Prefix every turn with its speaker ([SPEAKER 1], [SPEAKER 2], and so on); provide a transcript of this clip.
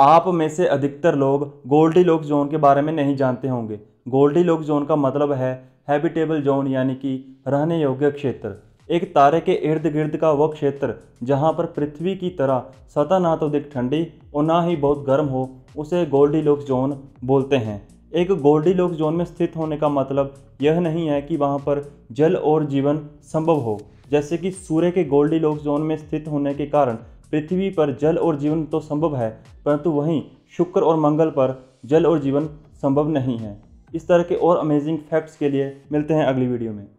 [SPEAKER 1] आप में से अधिकतर लोग गोल्डी लॉक जोन के बारे में नहीं जानते होंगे गोल्डी लोक जोन का मतलब है हैबिटेबल जोन यानी कि रहने योग्य क्षेत्र एक तारे के इर्द गिर्द का वह क्षेत्र जहाँ पर पृथ्वी की तरह सतह ना तो अधिक ठंडी और ना ही बहुत गर्म हो उसे गोल्डी लोक जोन बोलते हैं एक गोल्डी लॉक जोन में स्थित होने का मतलब यह नहीं है कि वहाँ पर जल और जीवन संभव हो जैसे कि सूर्य के गोल्डी लोक जोन में स्थित होने के कारण पृथ्वी पर जल और जीवन तो संभव है परंतु वहीं शुक्र और मंगल पर जल और जीवन संभव नहीं है इस तरह के और अमेजिंग फैक्ट्स के लिए मिलते हैं अगली वीडियो में